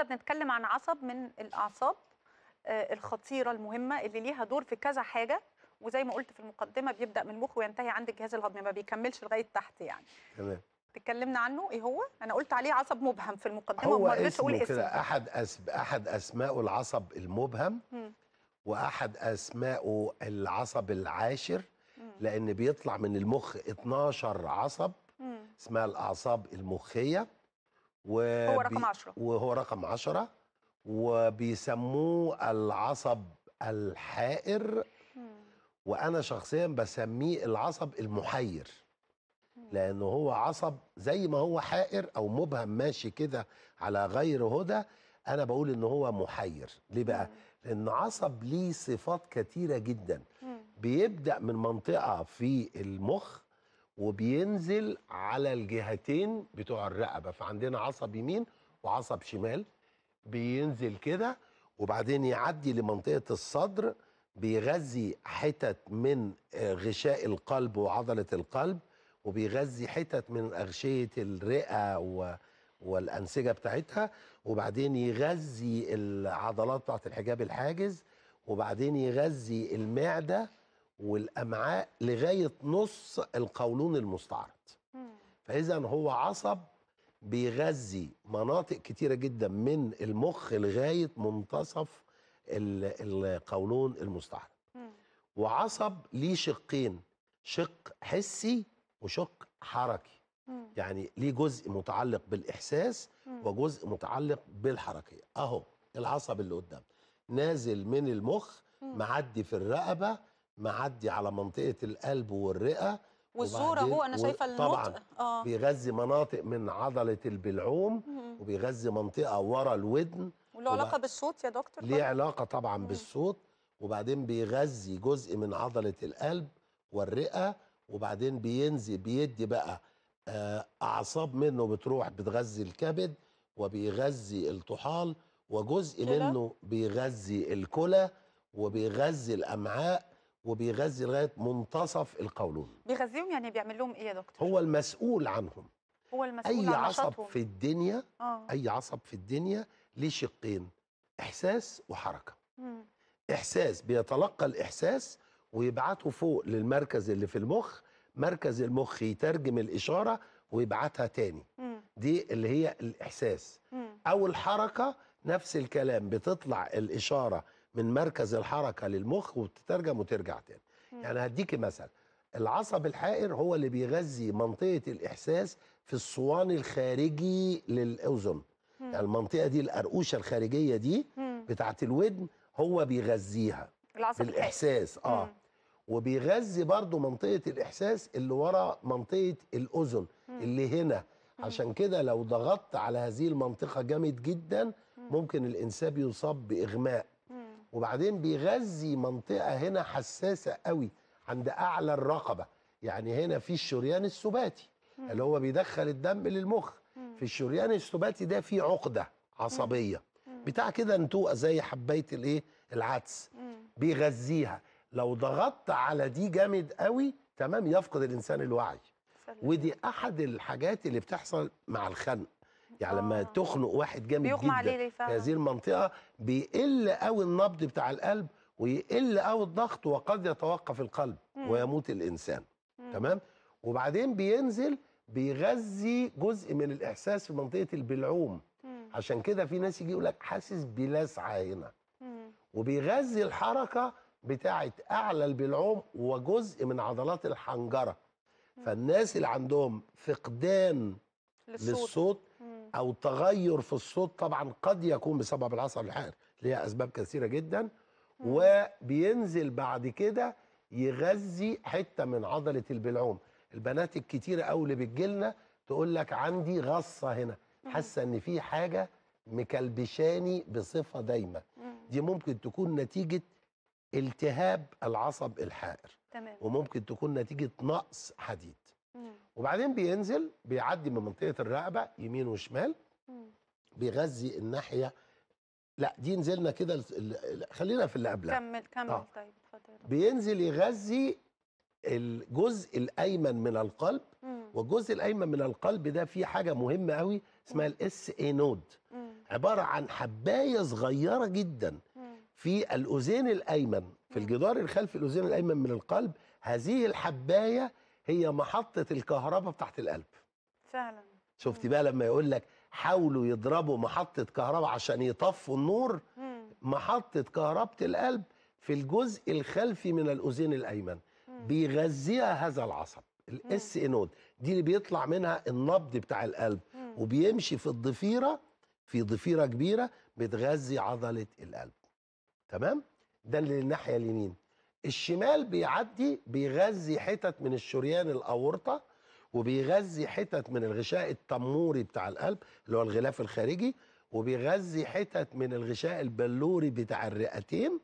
النهارده بنتكلم عن عصب من الاعصاب آه، الخطيره المهمه اللي ليها دور في كذا حاجه وزي ما قلت في المقدمه بيبدا من المخ وينتهي عند الجهاز الهضمي ما بيكملش لغايه تحت يعني تمام اتكلمنا عنه ايه هو انا قلت عليه عصب مبهم في المقدمه وما رضيتش اقول اسمه كده احد أسب... احد اسماء العصب المبهم م. واحد اسماءه العصب العاشر م. لان بيطلع من المخ 12 عصب م. اسمها الاعصاب المخيه هو رقم 10 وهو رقم 10 وبيسموه العصب الحائر وانا شخصيا بسميه العصب المحير لانه هو عصب زي ما هو حائر او مبهم ماشي كده على غير هدى انا بقول ان هو محير ليه بقى لان عصب ليه صفات كتيره جدا بيبدا من منطقه في المخ وبينزل على الجهتين بتوع الرقبه فعندنا عصب يمين وعصب شمال بينزل كده وبعدين يعدي لمنطقه الصدر بيغذي حتت من غشاء القلب وعضله القلب وبيغذي حتت من اغشيه الرئه و والانسجه بتاعتها وبعدين يغذي العضلات بتاعت الحجاب الحاجز وبعدين يغذي المعده والامعاء لغايه نص القولون المستعرض فاذا هو عصب بيغذي مناطق كتيره جدا من المخ لغايه منتصف القولون المستعرض وعصب ليه شقين شق حسي وشق حركي يعني ليه جزء متعلق بالاحساس وجزء متعلق بالحركيه اهو العصب اللي قدام نازل من المخ معدي في الرقبه معدي على منطقه القلب والرئه والزوره هو انا شايفه النطق طبعا آه. بيغذي مناطق من عضله البلعوم وبيغذي منطقه ورا الودن وله علاقه بالصوت يا دكتور ليه طيب. علاقه طبعا مم. بالصوت وبعدين بيغذي جزء من عضله القلب والرئه وبعدين بينزل بيدي بقى آه، اعصاب منه بتروح بتغذي الكبد وبيغذي الطحال وجزء منه بيغذي الكلى وبيغذي الامعاء وبيغذي لغايه منتصف القولون بيغذيهم يعني بيعمل لهم ايه يا دكتور هو المسؤول عنهم هو المسؤول اي عن عصب في الدنيا آه. اي عصب في الدنيا ليه شقين احساس وحركه مم. احساس بيتلقى الاحساس ويبعته فوق للمركز اللي في المخ مركز المخ يترجم الاشاره ويبعتها تاني مم. دي اللي هي الاحساس مم. او الحركه نفس الكلام بتطلع الاشاره من مركز الحركه للمخ وبتترجم وترجع تاني يعني هديكي مثل العصب الحائر هو اللي بيغذي منطقه الاحساس في الصوان الخارجي للاذن يعني المنطقه دي القرقوشه الخارجيه دي بتاعت بتاعه الودن هو بيغذيها العصب الاحساس اه اه وبيغذي برضو منطقه الاحساس اللي ورا منطقه الاذن اللي هنا عشان كده لو ضغطت على هذه المنطقة جامد جدا ممكن الإنسان يصاب بإغماء وبعدين بيغذي منطقه هنا حساسه قوي عند اعلى الرقبه يعني هنا في الشريان السباتي مم. اللي هو بيدخل الدم للمخ مم. في الشريان السباتي ده في عقده عصبيه مم. بتاع كده انتوقه زي حبايه الايه العدس بيغذيها لو ضغطت على دي جامد قوي تمام يفقد الانسان الوعي ودي احد الحاجات اللي بتحصل مع الخنق يعني آه. لما تخنق واحد جامد جدا في هذه المنطقه بيقل قوي النبض بتاع القلب ويقل قوي الضغط وقد يتوقف القلب مم. ويموت الانسان مم. تمام وبعدين بينزل بيغذي جزء من الاحساس في منطقه البلعوم مم. عشان كده في ناس يجي يقول لك حاسس بلسعه هنا وبيغذي الحركه بتاعه اعلى البلعوم وجزء من عضلات الحنجره مم. فالناس اللي عندهم فقدان للصوت, للصوت او تغير في الصوت طبعا قد يكون بسبب العصب الحائر ليها اسباب كثيره جدا وبينزل بعد كده يغذي حته من عضله البلعوم البنات الكتيره قوي اللي بتجيلنا تقول لك عندي غصه هنا حاسه ان في حاجه مكلبشاني بصفه دايمه دي ممكن تكون نتيجه التهاب العصب الحائر تمام. وممكن تكون نتيجه نقص حديد وبعدين بينزل بيعدي من منطقه الرقبه يمين وشمال بيغذي الناحيه لا دي نزلنا كده خلينا في اللي قبلها كمل كمل آه. طيب اتفضل بينزل يغذي الجزء الايمن من القلب والجزء الايمن من القلب ده فيه حاجه مهمه قوي اسمها الاس اي نود عباره عن حبايه صغيره جدا في الاذين الايمن في الجدار الخلفي الاذين الايمن من القلب هذه الحبايه هي محطه الكهرباء بتاعت القلب فعلا شفتي بقى لما يقول لك حاولوا يضربوا محطه كهرباء عشان يطفوا النور محطه كهرباء القلب في الجزء الخلفي من الاذين الايمن بيغذيها هذا العصب الاس انود دي اللي بيطلع منها النبض بتاع القلب وبيمشي في الضفيره في ضفيره كبيره بتغذي عضله القلب تمام ده اللي الناحيه اليمين الشمال بيعدي بيغذي حتت من الشريان الاورطه وبيغذي حتت من الغشاء التموري بتاع القلب اللي هو الغلاف الخارجي وبيغذي حتت من الغشاء البلوري بتاع الرئتين